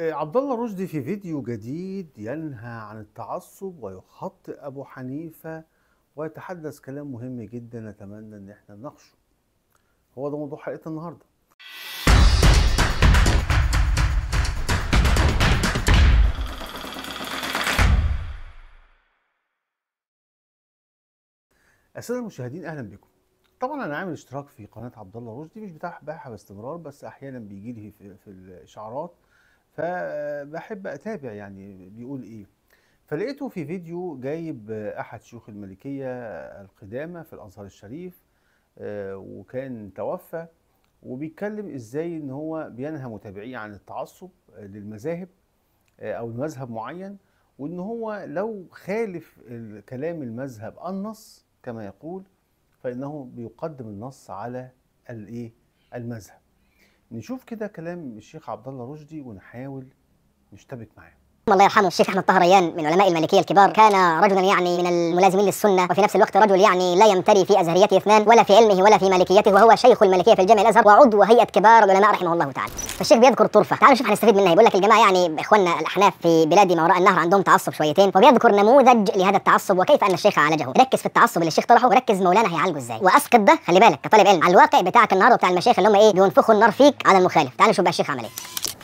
آه، عبد الله رشدي في فيديو جديد ينهى عن التعصب ويخطئ ابو حنيفه ويتحدث كلام مهم جدا نتمنى ان احنا نناقشه هو ده موضوع حلقه النهارده الساده المشاهدين اهلا بكم طبعا انا عامل اشتراك في قناه عبد الله رشدي مش بتاع باحه باستمرار بس احيانا بيجي لي في الاشعارات فبحب اتابع يعني بيقول ايه فلقيته في فيديو جايب احد شيوخ الملكيه القدامى في الازهر الشريف آه، وكان توفى وبيتكلم ازاي ان هو بينهى متابعيه عن التعصب للمذاهب آه، او المذهب معين وان هو لو خالف كلام المذهب النص كما يقول فانه بيقدم النص على الايه المذهب نشوف كده كلام الشيخ عبد الله رشدي ونحاول نشتبك معاه الله يرحمه الشيخ احمد طهريان من علماء المالكيه الكبار كان رجلا يعني من الملازمين للسنه وفي نفس الوقت رجل يعني لا يمتري في ازهريته اثنان ولا في علمه ولا في مالكيته وهو شيخ المالكيه في الجامع الازهر وعضو هيئه كبار العلماء رحمه الله تعالى فالشيخ بيذكر طرفه تعالوا نشوف هنستفيد منها يقول لك الجماعه يعني اخواننا الاحناف في بلادي ما وراء النهر عندهم تعصب شويتين وبيذكر نموذج لهذا التعصب وكيف ان الشيخ عالجه ركز في التعصب اللي الشيخ طرحه وركز مولانا هيعالجه ازاي واسقط ده خلي بالك كطالب علم على الواقع بتاعك النهارده بتاع المشايخ اللي هم ايه بينفخوا النار فيك على المخالف تعالوا نشوف بقى الشيخ عمل ايه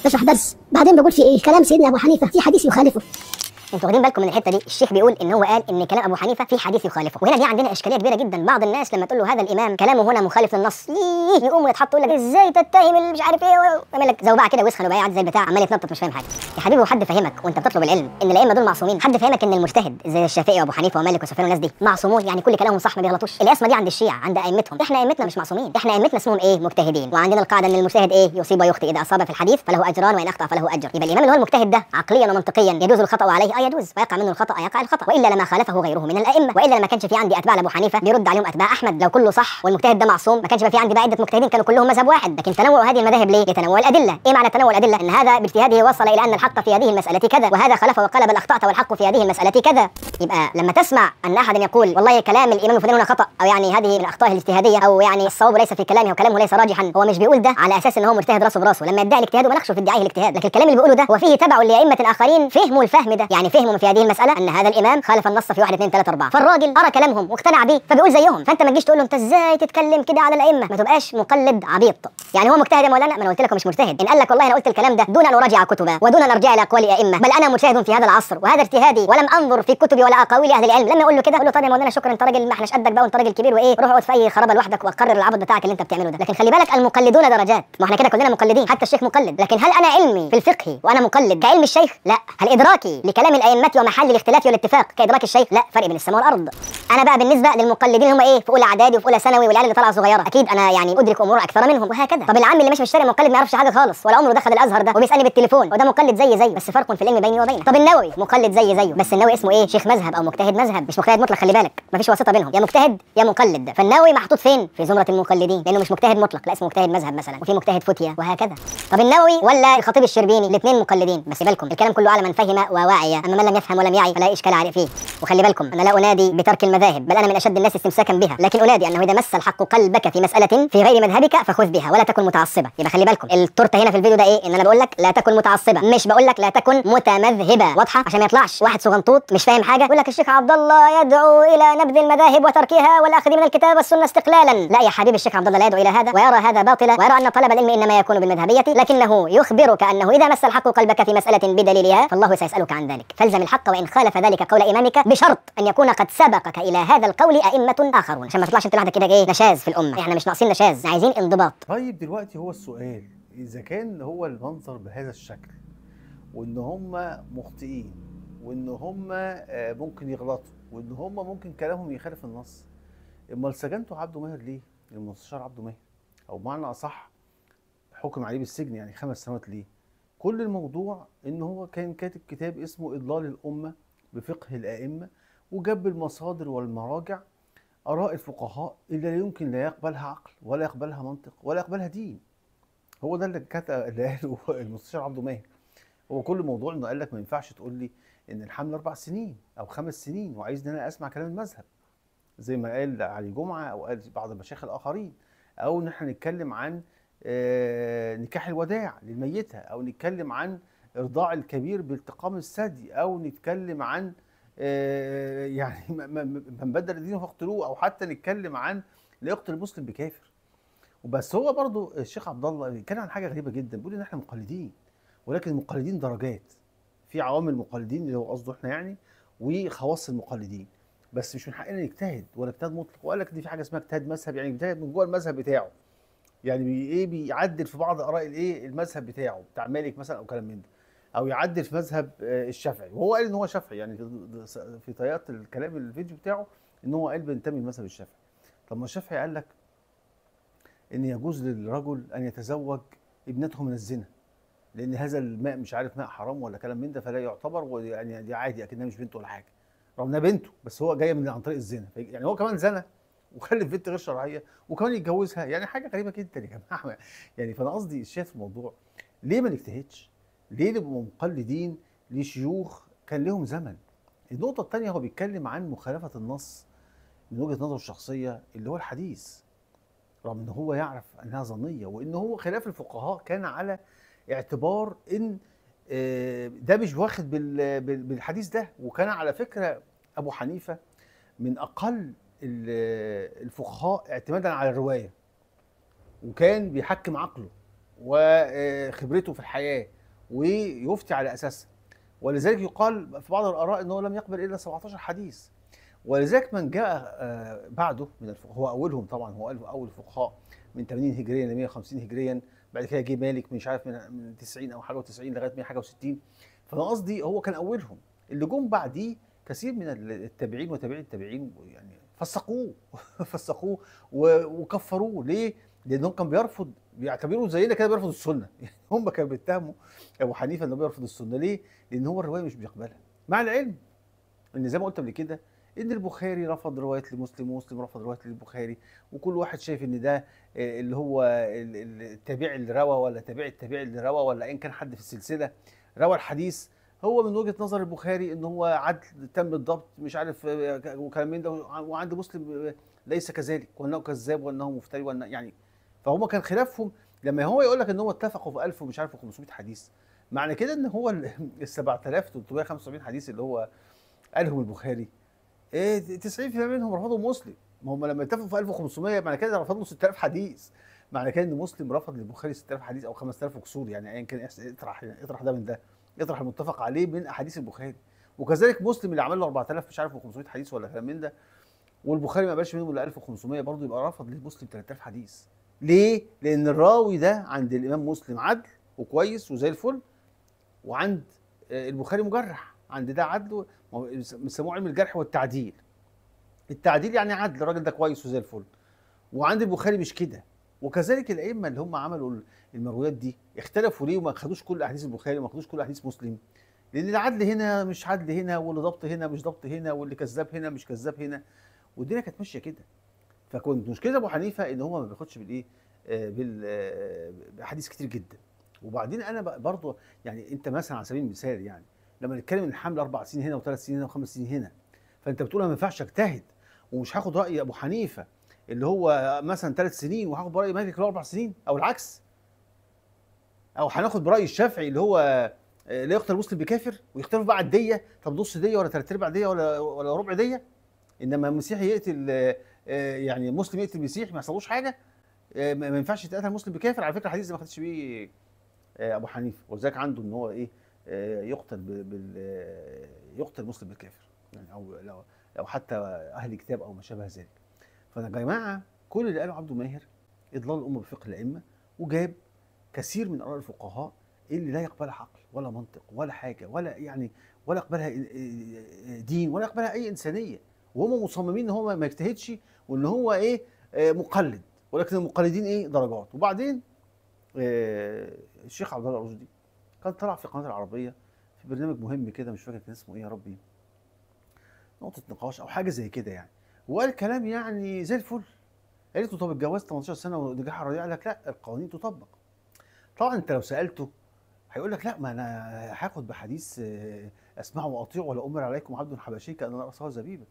فشح درس بعدين بقول في ايه كلام سيدنا ابو حنيفه في حديث يخالفه انتوا واخدين بالكم من الحته دي الشيخ بيقول ان هو قال ان كلام ابو حنيفه في حديث يخالفه وهنا دي عندنا اشكاليه كبيره جدا بعض الناس لما تقول له هذا الامام كلامه هنا مخالف للنص يقوم يتحط يقول لك ازاي تتهم مش عارف ايه ويعمل لك زوبعه كده ويسخن وبقى قاعد زي البتاع عمال يتنطط مش فاهم حاجه يا حبيبي هو حد فهمك وانت بتطلب العلم ان الائمه دول معصومين حد فهمك ان المجتهد زي الشافعي وابو حنيفه ومالك وسفيان والناس دي معصومون يعني كل كلامهم صح ما بيغلطوش القسمه دي عند الشيعة عند ائمتهم احنا ائمتنا مش معصومين احنا ائمتنا اسمهم ايه مجتهدين وعندنا القاعده ان المجتهد ايه يصيب ويخطئ اذا اصاب في الحديث فله اجران وان اخطا فله اجر يبقى الامام اللي هو المجتهد ده عقليا ومنطقيا يجوز الخطا عليه أيوة يجوز ويقع منه الخطا يقع الخطا والا لما خالفه غيره من الائمه والا لما كانش في عندي اتباع لابو حنيفه بيرد عليهم اتباع احمد لو كله صح والمجتهد ده معصوم ما كانش بقى في عندي بقى عده مجتهدين كانوا كلهم مذهب واحد لكن تنوع هذه المذاهب ليه لتنوع الادله ايه معنى تنوع الادله ان هذا باجتهاده وصل الى ان الحق في هذه المساله كذا وهذا خلفه وقال بل اخطات والحق في هذه المساله كذا يبقى لما تسمع ان احدا يقول والله كلام الامام الفلاني هنا خطا او يعني هذه من اخطائه الاجتهاديه او يعني الصواب ليس في كلامه وكلامه ليس راجحا هو مش بيقول ده على اساس ان هو مجتهد راسه براسه لما يدعي الاجتهاد ونخشه في ادعائه الاجتهاد لكن الكلام اللي بيقوله ده هو فيه تبع لائمه اخرين فهموا الفهم ده يعني فهمهم في هذه المساله ان هذا الامام خالف النص في 1 2 3 4 فالراجل ارى كلامهم واقتنع بيه فبيقول زيهم فانت ما تجيش تقول له انت ازاي تتكلم كده على الائمه ما تبقاش مقلد عبيط يعني هو مجتهد يا مولانا ما انا قلت لكم مش مجتهد ان قال لك والله انا قلت الكلام ده دون ان اراجع كتبا ودون ان ارجع الى اقوال الائمه بل انا مجتهد في هذا العصر وهذا اجتهادي ولم انظر في كتبي ولا اقاويل اهل العلم لما اقول له كده اقول له طب يا مولانا شكرا انت راجل ما احناش قدك بقى وانت راجل كبير وايه روح اقعد في اي خرابه لوحدك وقرر العبط بتاعك اللي انت بتعمله ده لكن خلي بالك المقلدون درجات ما احنا كده كلنا مقلدين حتى الشيخ مقلد لكن هل انا علمي في الفقه وانا مقلد كعلم الشيخ لا هل ادراكي لكلام من الائمه ومحل الاختلاف والاتفاق كادراك الشيخ لا فرق بين السماء والارض انا بقى بالنسبه للمقلدين اللي هم ايه في اولى اعدادي وفي اولى ثانوي والعيال اللي طالعه صغيره اكيد انا يعني ادرك امور اكثر منهم وهكذا طب العم اللي ماشي في الشارع مقلد ما يعرفش حاجه خالص ولا عمره دخل الازهر ده وبيسالني بالتليفون وده مقلد زي زيه بس فرق في العلم بيني وبينه طب النووي مقلد زي زيه بس النووي اسمه ايه شيخ مذهب او مجتهد مذهب مش مجتهد مطلق خلي بالك مفيش واسطه بينهم يا مجتهد يا مقلد فالنووي محطوط فين في زمره المقلدين لانه مش مجتهد مطلق لا اسمه مجتهد مذهب مثلا وفي مجتهد فتيه وهكذا طب النووي ولا الخطيب الشربيني الاثنين مقلدين بس بالكم الكلام كله على من فهم ووعي أن من لم يفهم ولم يعي فلا إشكال عليه فيه وخلي بالكم أنا لا أنادي بترك المذاهب بل أنا من أشد الناس استمساكا بها لكن أنادي أنه إذا مس الحق قلبك في مسألة في غير مذهبك فخذ بها ولا تكن متعصبة يبقى خلي بالكم التورته هنا في الفيديو ده إيه إن أنا بقول لك لا تكن متعصبة مش بقول لك لا تكن متمذهبة واضحة عشان ما يطلعش واحد صغنطوط مش فاهم حاجة يقول لك الشيخ عبد الله يدعو إلى نبذ المذاهب وتركها والأخذ من الكتاب والسنة استقلالا لا يا حبيبي الشيخ عبد الله لا يدعو إلى هذا ويرى هذا باطلا ويرى أن طلب العلم إنما يكون بالمذهبية لكنه يخبرك أنه إذا مس الحق قلبك في مسألة بدليلها فالله سيسألك عن ذلك فالزم الحق وإن خالف ذلك قول إمامك بشرط أن يكون قد سبقك إلى هذا القول أئمة آخرون عشان ما تطلعش أنت لوحدك كده إيه نشاز في الأمة إحنا مش ناقصين نشاز عايزين انضباط طيب دلوقتي هو السؤال إذا كان هو المنظر بهذا الشكل وإن هم مخطئين وإن هم آه، ممكن يغلطوا وإن هم ممكن كلامهم يخالف النص امال سجنته عبده ماهر ليه؟ المستشار عبده ماهر او بمعنى اصح حكم عليه بالسجن يعني خمس سنوات ليه؟ كل الموضوع ان هو كان كاتب كتاب اسمه اضلال الامه بفقه الائمه وجاب المصادر والمراجع اراء الفقهاء اللي لا يمكن لا يقبلها عقل ولا يقبلها منطق ولا يقبلها دين هو ده اللي كتب اللي قاله المستشار عبد الماهر هو كل موضوع انه قال لك ما ينفعش تقول لي ان الحمل اربع سنين او خمس سنين وعايز ان انا اسمع كلام المذهب زي ما قال علي جمعه او قال بعض المشايخ الاخرين او ان احنا نتكلم عن آه، نكاح الوداع للميتة او نتكلم عن ارضاع الكبير بالتقام الثدي او نتكلم عن آه، يعني من بدل دينه فاقتلوه او حتى نتكلم عن لا يقتل المسلم بكافر وبس هو برضو الشيخ عبد الله بيتكلم عن حاجه غريبه جدا بيقول ان احنا مقلدين ولكن المقلدين درجات في عوامل المقلدين اللي هو قصده احنا يعني وخواص المقلدين بس مش من حقنا نجتهد ولا اجتهاد مطلق وقال لك دي في حاجه اسمها اجتهاد مذهب يعني اجتهاد من جوه المذهب بتاعه يعني بي ايه بيعدل في بعض اراء الايه المذهب بتاعه بتاع مالك مثلا او كلام من ده او يعدل في مذهب آه، الشافعي وهو قال ان هو شافعي يعني في طيات الكلام الفيديو بتاعه ان هو قال بينتمي لمذهب الشافعي طب ما الشافعي قال لك ان يجوز للرجل ان يتزوج ابنته من الزنا لان هذا الماء مش عارف ماء حرام ولا كلام من ده فلا يعتبر يعني دي عادي اكنها مش بنته ولا حاجه رغم انها بنته بس هو جايه من عن طريق الزنا يعني هو كمان زنى وخلف بنت غير شرعيه وكمان يتجوزها يعني حاجه غريبه جدا يا جماعه يعني فانا قصدي الشيء في الموضوع ليه ما نجتهدش؟ ليه نبقى مقلدين لشيوخ كان لهم زمن؟ النقطه الثانيه هو بيتكلم عن مخالفه النص من وجهه نظره الشخصيه اللي هو الحديث رغم ان هو يعرف انها ظنيه وان هو خلاف الفقهاء كان على اعتبار ان آه، ده مش واخد بالحديث ده وكان على فكره ابو حنيفه من اقل الفقهاء اعتمادا على الروايه وكان بيحكم عقله وخبرته في الحياه ويفتي على اساسها ولذلك يقال في بعض الاراء انه لم يقبل الا 17 حديث ولذلك من جاء آه، بعده من الفقهاء هو اولهم طبعا هو اول فقهاء من 80 هجريا ل 150 هجريا بعد كده جه مالك مش عارف من 90 او حاجه و90 لغايه 100 حاجه و60 فانا قصدي هو كان اولهم اللي جم بعديه كثير من التابعين وتابعي التابعين يعني فسقوه فسقوه وكفروه ليه؟ لانه كان بيرفض بيعتبروا زينا كده بيرفض السنه يعني هم كانوا بيتهموا ابو حنيفه انه بيرفض السنه ليه؟ لان هو الروايه مش بيقبلها مع العلم ان زي ما قلت قبل كده ان البخاري رفض روايه لمسلم ومسلم رفض روايه للبخاري وكل واحد شايف ان ده آه، اللي هو التابعي اللي روى ولا تابع التابعي اللي روى ولا ان كان حد في السلسله روى الحديث هو من وجهه نظر البخاري ان هو عدل تم الضبط مش عارف وكلام من ده وعند مسلم ليس كذلك وانه كذاب وانه مفتري وانه يعني فهما كان خلافهم لما هو يقول لك ان هو اتفقوا في 1000 ومش عارف 500 حديث معنى كده ان هو ال 7375 حديث اللي هو قالهم البخاري ايه آه، 90% منهم رفضوا مسلم ما هم لما اتفقوا في 1500 معنى كده رفضوا 6000 حديث معنى كده ان مسلم رفض للبخاري 6000 حديث او 5000 وكسور يعني ايا كان إيه، إيه، اطرح يعني اطرح ده من ده يطرح المتفق عليه من احاديث البخاري وكذلك مسلم اللي عمل له 4000 مش عارف 500 حديث ولا كلام من ده والبخاري ما قبلش منهم الا 1500 برضه يبقى رفض للمسلم 3000 حديث ليه؟ لان الراوي ده عند الامام مسلم عدل وكويس وزي الفل وعند آه، البخاري مجرح عند ده عدل بيسموه علم الجرح والتعديل التعديل يعني عدل الراجل ده كويس وزي الفل وعند البخاري مش كده وكذلك الائمه اللي هم عملوا المرويات دي اختلفوا ليه وما خدوش كل احاديث البخاري وما خدوش كل احاديث مسلم لان العدل هنا مش عدل هنا واللي ضبط هنا مش ضبط هنا واللي كذاب هنا مش كذاب هنا والدنيا كانت ماشيه كده فكنت مشكله ابو حنيفه ان هو ما بياخدش بالايه آه، بالاحاديث آه، كتير جدا وبعدين انا برضه يعني انت مثلا على سبيل المثال يعني لما نتكلم ان الحمل اربع سنين هنا وثلاث سنين هنا وخمس سنين هنا فانت بتقول انا ما ينفعش اجتهد ومش هاخد راي ابو حنيفه اللي هو مثلا ثلاث سنين وهاخد براي مالك اللي هو اربع سنين او العكس او هناخد براي الشافعي اللي هو آه، لا يقتل مسلم بكافر ويختلفوا بقى الديه طب نص ديه ولا ثلاث ارباع ديه ولا ولا ربع ديه انما المسيحي يقتل آه، آه، يعني مسلم يقتل مسيحي ما يحصلوش حاجه ما ينفعش يتقتل مسلم بكافر على فكره الحديث ما خدش بيه ابو حنيفه ولذلك عنده ان هو ايه يقتل بال يقتل مسلم بالكافر يعني او لو حتى اهل كتاب او ما شابه ذلك فيا جماعه كل اللي قاله عبد الماهر اضلال الامه بفقه الائمه وجاب كثير من اراء الفقهاء اللي لا يقبلها عقل ولا منطق ولا حاجه ولا يعني ولا يقبلها آه، آه، دين ولا يقبلها اي انسانيه وهم مصممين ان هو ما يجتهدش وان هو ايه آه، مقلد ولكن المقلدين ايه درجات وبعدين الشيخ عبد الله رشدي كان طلع في القناه العربيه في برنامج مهم كده مش فاكر كان اسمه ايه يا ربي نقطه نقاش او حاجه زي كده يعني وقال كلام يعني زي الفل قالت له طب اتجوزت 18 سنه ونجاح الرضيع قال لك لا القوانين تطبق طبعا انت لو سالته هيقول لك لا ما انا هاخد بحديث آه، اسمع واطيع ولا امر عليكم عبد حبشي كان راسه زبيبه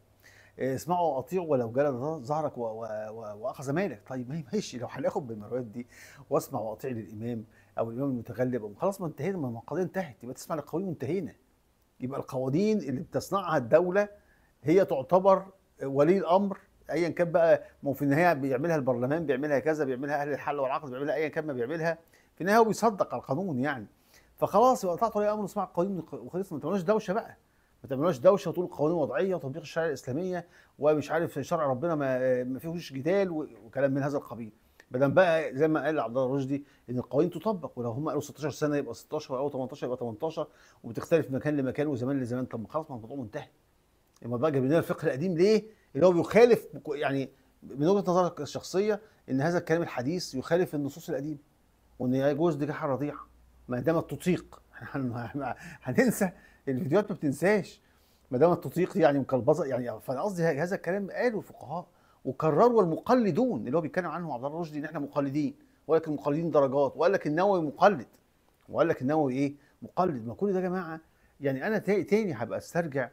آه، اسمع واطيع ولو جلد ظهرك واخذ مالك طيب ما ماشي لو هناخد بالمرويات دي واسمع واطيع للامام او الامام المتغلب خلاص ما انتهينا ما القضيه انتهت يبقى تسمع للقوانين وانتهينا يبقى القوانين اللي بتصنعها الدوله هي تعتبر ولي الامر ايا كان بقى ما هو في النهايه بيعملها البرلمان بيعملها كذا بيعملها اهل الحل والعقد بيعملها ايا كان ما بيعملها في النهايه هو بيصدق القانون يعني فخلاص يبقى قطعت ولي امر اسمع القانون وخلاص ما تعملوش دوشه بقى ما تعملوش دوشه وتقول قوانين وضعيه وتطبيق الشريعه الاسلاميه ومش عارف شرع ربنا ما, ما فيهوش جدال وكلام من هذا القبيل بدل بقى زي ما قال عبد الله رشدي ان القوانين تطبق ولو هم قالوا 16 سنه يبقى 16 او 18 يبقى 18 وبتختلف من مكان لمكان وزمان لزمان طب خلاص ما الموضوع منتهي يبقى بقى جايبين لنا الفقه القديم ليه؟ اللي هو بيخالف يعني من وجهه نظرك الشخصيه ان هذا الكلام الحديث يخالف النصوص القديمه وان يجوز نكاح الرضيع ما دام تطيق هننسى الفيديوهات ما بتنساش ما دام تطيق يعني مكلبظه يعني فانا قصدي هذا الكلام قاله الفقهاء وكرروا المقلدون اللي هو بيتكلم عنه عبد الله رشدي ان احنا مقلدين وقال لك المقلدين درجات وقال لك النووي مقلد وقال لك النووي ايه؟ مقلد ما كل ده يا جماعه يعني انا تاني هبقى استرجع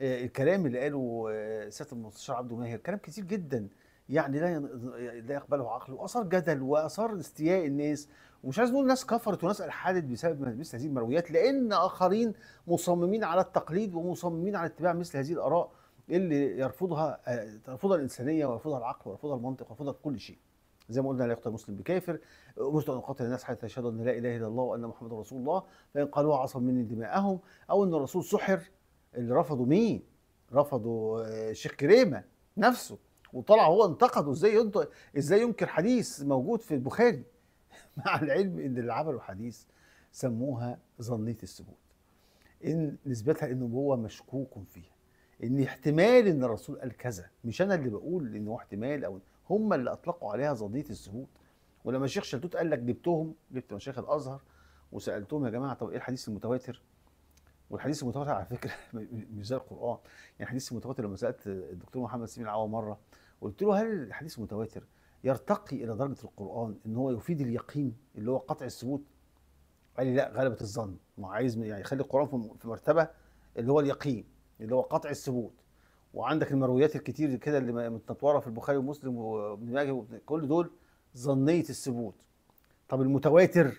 آه، الكلام اللي قاله آه، سياده المستشار عبده ماهر كلام كتير جدا يعني لا لا يقبله عقل واثار جدل واثار استياء الناس ومش عايز نقول ناس كفرت وناس الحدت بسبب مثل هذه المرويات لان اخرين مصممين على التقليد ومصممين على اتباع مثل هذه الاراء اللي يرفضها ترفضها آه، الانسانيه ويرفضها العقل ويرفضها المنطق ويرفضها كل شيء. زي ما قلنا لا يقتل مسلم بكافر امرت ان اقاتل الناس حتى يشهدوا ان لا اله الا الله وان محمد رسول الله فان قالوها عصم مني دماءهم او ان الرسول سحر اللي رفضوا مين؟ رفضوا آه، الشيخ كريمه نفسه وطلع هو انتقده ازاي ينطق ازاي ينكر حديث موجود في البخاري مع العلم ان اللي عملوا حديث سموها ظنيه الثبوت ان نسبتها انه هو مشكوك فيها ان احتمال ان الرسول قال كذا مش انا اللي بقول ان هو احتمال او هم اللي اطلقوا عليها ظنيه الثبوت ولما الشيخ شلتوت قال لك جبتهم جبت مشايخ الازهر وسالتهم يا جماعه طب ايه الحديث المتواتر والحديث المتواتر على فكره مش زي القران يعني الحديث المتواتر لما سالت الدكتور محمد سمير العوا مره قلت له هل الحديث المتواتر يرتقي الى درجه القران ان هو يفيد اليقين اللي هو قطع الثبوت قال لي لا غلبه الظن ما عايز يعني يخلي القران في مرتبه اللي هو اليقين اللي هو قطع الثبوت وعندك المرويات الكتير كده اللي متنطوره في البخاري ومسلم وابن ماجه كل دول ظنيه الثبوت طب المتواتر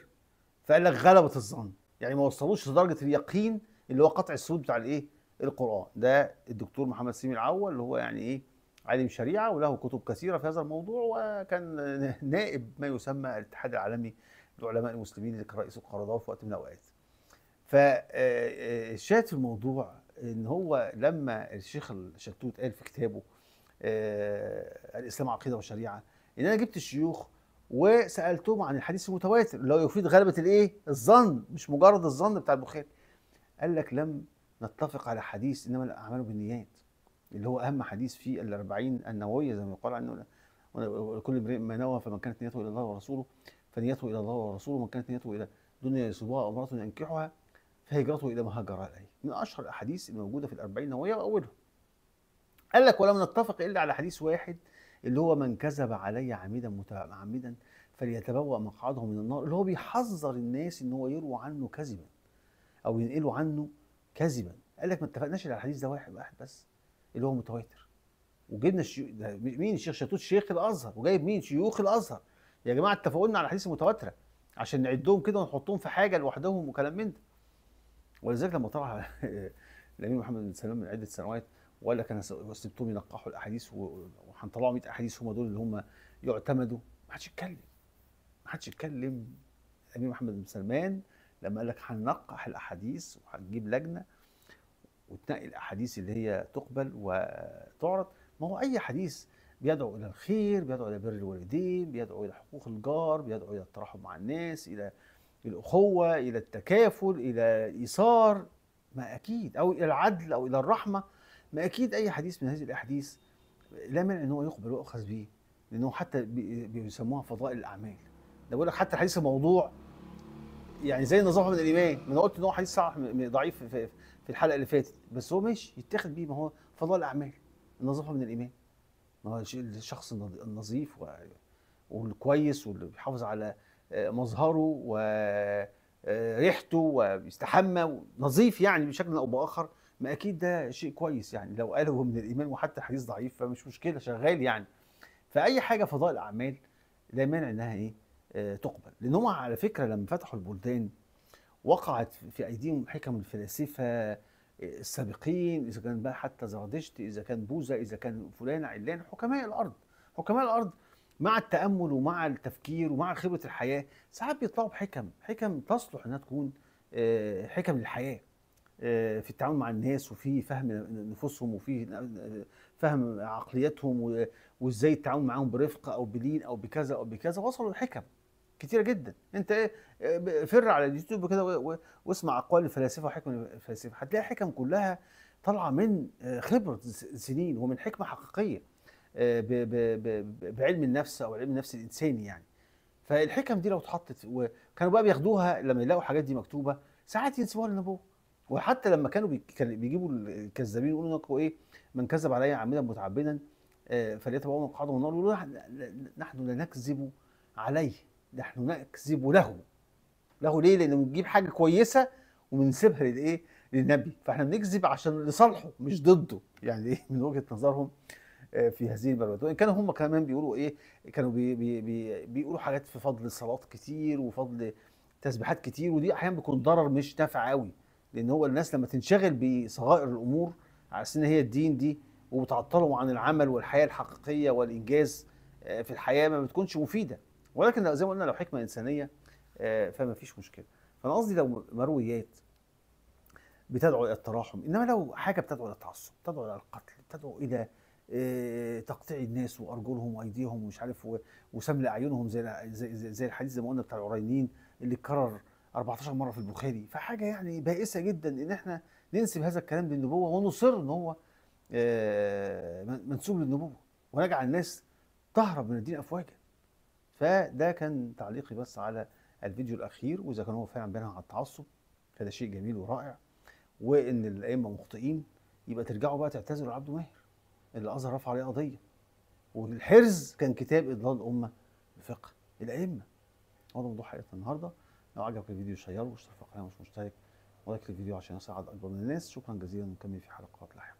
فقال لك غلبه الظن يعني ما وصلوش لدرجه اليقين اللي هو قطع السود بتاع الايه القران ده الدكتور محمد سيمي العول اللي هو يعني ايه عالم شريعه وله كتب كثيره في هذا الموضوع وكان نائب ما يسمى الاتحاد العالمي لعلماء المسلمين اللي كان رئيس القرضاوي في وقت من الاوقات فالشاهد آه، آه، في الموضوع ان هو لما الشيخ الشتوت قال في كتابه آه، الاسلام عقيده وشريعه ان انا جبت الشيوخ وسالتهم عن الحديث المتواتر اللي هو يفيد غلبه الايه؟ الظن مش مجرد الظن بتاع البخاري قال لك لم نتفق على حديث انما الاعمال بالنيات اللي هو اهم حديث في الأربعين النوويه زي ما يقال عنه كل امرئ ما نوى فمن كانت نيته الى الله ورسوله فنيته الى الله ورسوله ومن كانت نيته الى دنيا يصيبها او امراه ينكحها فهجرته الى ما هاجر اليه من اشهر الاحاديث الموجوده في الأربعين نوويه واولها قال لك ولم نتفق الا على حديث واحد اللي هو من كذب علي عمدا متعمدا فليتبوأ مقعده من النار اللي هو بيحذر الناس ان هو يروى عنه كذبا او ينقلوا عنه كذبا قال لك ما اتفقناش على الحديث ده واحد واحد بس اللي هو متواتر وجبنا الشيوخ مين الشيخ شاتوت شيخ الازهر وجايب مين شيوخ الازهر يا جماعه اتفقوا لنا على الحديث المتواتره عشان نعدهم كده ونحطهم في حاجه لوحدهم وكلام من ده ولذلك لما طلع الامير محمد بن سلمان من عده سنوات وقال لك انا سبتهم ينقحوا الاحاديث وهنطلعوا 100 احاديث هم دول اللي هم يعتمدوا ما حدش يتكلم ما حدش يتكلم الامير محمد بن سلمان لما قال لك هننقح الاحاديث وهنجيب لجنه وتنقي الاحاديث اللي هي تقبل وتعرض ما هو اي حديث بيدعو الى الخير بيدعو الى بر الوالدين بيدعو الى حقوق الجار بيدعو الى التراحم مع الناس الى الاخوه الى التكافل الى الايثار ما اكيد او الى العدل او الى الرحمه ما اكيد اي حديث من هذه الاحاديث لا مانع ان هو يقبل ويؤخذ به لانه حتى بيسموها فضائل الاعمال ده بيقول لك حتى الحديث الموضوع يعني زي النظافه من الايمان ما انا قلت ان هو حديث صح ضعيف في, في الحلقه اللي فاتت بس هو ماشي يتاخد بيه ما هو فضاء الاعمال النظافه من الايمان ما هو الشخص النظيف و... والكويس واللي بيحافظ على آه، مظهره وريحته آه، وبيستحمى نظيف يعني بشكل او باخر ما اكيد ده شيء كويس يعني لو قاله من الايمان وحتى الحديث ضعيف فمش مشكله شغال يعني فاي حاجه فضاء الاعمال لا مانع انها ايه تقبل لان هم على فكره لما فتحوا البلدان وقعت في ايديهم حكم الفلاسفه آه، السابقين اذا كان بقى حتى زرادشت اذا كان بوذا اذا كان فلان علان حكماء الارض حكماء الارض مع التامل ومع التفكير ومع خبره الحياه ساعات بيطلعوا بحكم حكم تصلح انها تكون آه، حكم للحياه آه، في التعامل مع الناس وفي فهم نفوسهم وفي فهم عقليتهم وازاي التعامل معاهم برفق او بلين او بكذا او بكذا وصلوا لحكم كتيره جدا انت ايه فر على اليوتيوب كده واسمع اقوال الفلاسفه وحكم الفلاسفه هتلاقي حكم كلها طالعه من آه، خبره سنين ومن حكمه حقيقيه آه، بعلم النفس او علم النفس الانساني يعني فالحكم دي لو اتحطت وكانوا بقى بياخدوها لما يلاقوا الحاجات دي مكتوبه ساعات ينسبوها للنبوه وحتى لما كانوا بيجيبوا الكذابين يقولوا لكم ايه من كذب علي عمدا متعبدا آه، فليتبعوا من من النار يقولوا نحن لا نكذب عليه نحن نكذب له له ليه لان بنجيب حاجه كويسه وبنسيبها للايه للنبي فاحنا بنكذب عشان لصالحه مش ضده يعني ايه من وجهه نظرهم آه، في هذه البلد وان كانوا هم كمان بيقولوا ايه كانوا بي بي بي بيقولوا حاجات في فضل الصلاه كتير وفضل تسبيحات كتير ودي احيانا بيكون ضرر مش نافع قوي لان هو الناس لما تنشغل بصغائر الامور على اساس ان هي الدين دي وتعطلهم عن العمل والحياه الحقيقيه والانجاز آه، في الحياه ما بتكونش مفيده ولكن زي ما قلنا لو حكمه انسانيه آه، فما فيش مشكله فانا قصدي لو مرويات بتدعو الى التراحم انما لو حاجه بتدعو الى التعصب بتدعو الى القتل بتدعو الى آه، تقطيع الناس وارجلهم وايديهم ومش عارف وسمل اعينهم زي زي, زي الحديث زي ما قلنا بتاع العرينيين اللي اتكرر 14 مره في البخاري فحاجه يعني بائسه جدا ان احنا ننسب هذا الكلام للنبوه ونصر ان هو آه، منسوب للنبوه ونجعل الناس تهرب من الدين افواجا فده كان تعليقي بس على الفيديو الاخير واذا كان هو فعلا بينها على التعصب فده شيء جميل ورائع وان الائمه مخطئين يبقى ترجعوا بقى تعتذروا لعبد ماهر اللي الازهر رفع عليه قضيه والحرز كان كتاب اضلال الامه بفقه الائمه هو ده موضوع حلقتنا النهارده لو عجبك الفيديو شيره واشترك في القناه مش مشترك ولايك للفيديو عشان يساعد اكبر من الناس شكرا جزيلا ونكمل في حلقات لاحقه